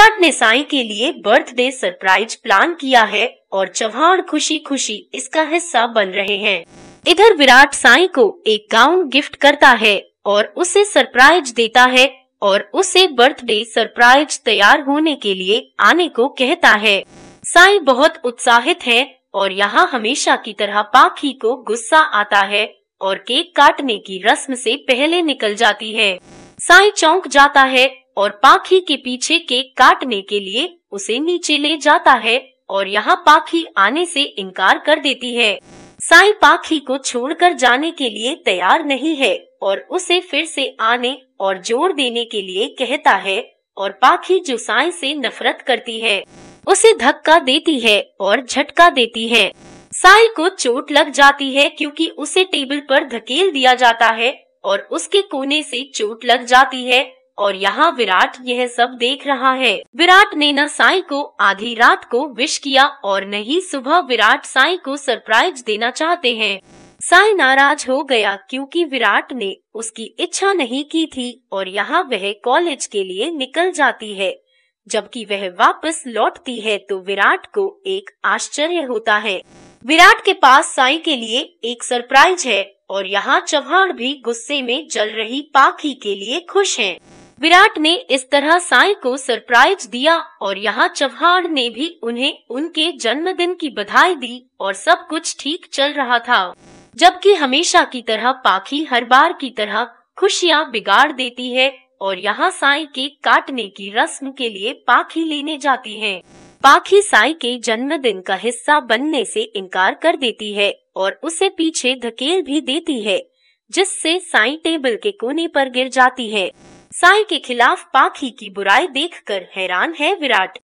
विराट ने साई के लिए बर्थडे सरप्राइज प्लान किया है और चौहान खुशी खुशी इसका हिस्सा बन रहे हैं इधर विराट साई को एक गाउन गिफ्ट करता है और उसे सरप्राइज देता है और उसे बर्थडे सरप्राइज तैयार होने के लिए आने को कहता है साई बहुत उत्साहित है और यहाँ हमेशा की तरह पाखी को गुस्सा आता है और केक काटने की रस्म से पहले निकल जाती है साई चौंक जाता है और पाखी के पीछे केक काटने के लिए उसे नीचे ले जाता है और यहाँ पाखी आने से इनकार कर देती है साई पाखी को छोड़कर जाने के लिए तैयार नहीं है और उसे फिर से आने और जोर देने के लिए कहता है और पाखी जो साई से नफरत करती है उसे धक्का देती है और झटका देती है साई को चोट लग जाती है क्योंकि उसे टेबल पर धकेल दिया जाता है और उसके कोने से चोट लग जाती है और यहाँ विराट यह सब देख रहा है विराट ने न साई को आधी रात को विश किया और न ही सुबह विराट साई को सरप्राइज देना चाहते हैं। साई नाराज हो गया क्योंकि विराट ने उसकी इच्छा नहीं की थी और यहाँ वह कॉलेज के लिए निकल जाती है जबकि वह वापस लौटती है तो विराट को एक आश्चर्य होता है विराट के पास साई के लिए एक सरप्राइज है और यहाँ चौहान भी गुस्से में जल रही पाखी के लिए खुश हैं। विराट ने इस तरह साई को सरप्राइज दिया और यहाँ चौहान ने भी उन्हें उनके जन्मदिन की बधाई दी और सब कुछ ठीक चल रहा था जबकि हमेशा की तरह पाखी हर बार की तरह खुशियाँ बिगाड़ देती है और यहाँ साई के काटने की रस्म के लिए पाखी लेने जाती है पाखी साई के जन्मदिन का हिस्सा बनने से इनकार कर देती है और उसे पीछे धकेल भी देती है जिससे साई टेबल के कोने पर गिर जाती है साई के खिलाफ पाखी की बुराई देखकर हैरान है विराट